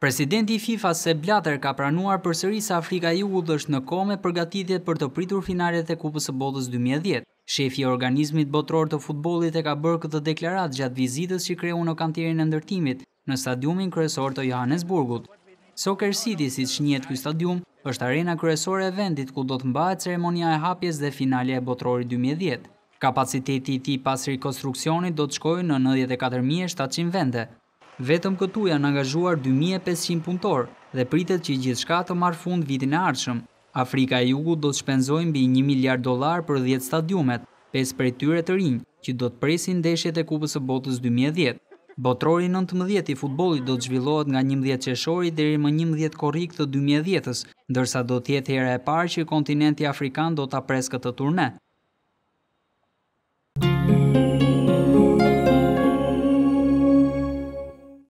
Presidenti FIFA se Blatter ka pranuar për sëri sa Afrika Jugu dhe është në kome përgatitjet për të pritur finalet e kupës e botës 2010. Shefi organizmit botror të futbolit e ka bërë këtë deklarat gjatë vizitës që kreu në kantirin e ndërtimit në stadiumin kryesor të Johannesburgut. Soccer City, si që njetë këj stadium, është arena kryesore e vendit ku do të mbaje ceremonia e hapjes dhe finale e botrori 2010. Kapaciteti ti pas rekonstruksionit do të shkojë në 94.700 vende, Vetëm këtu janë angazhuar 2500 punëtor dhe pritet që gjithë shka të marë fund vitin e arshëm. Afrika e Jugu do të shpenzojnë bi 1 miliard dolar për 10 stadiumet, 5 për e tyre të rinjë, që do të presin deshjet e kupës e botës 2010. Botrori 19 i futbolit do të zhvillohet nga 11 qeshori dheri më 11 korik të 2010-ës, dërsa do tjetë hera e parë që kontinenti Afrikan do të apres këtë turne,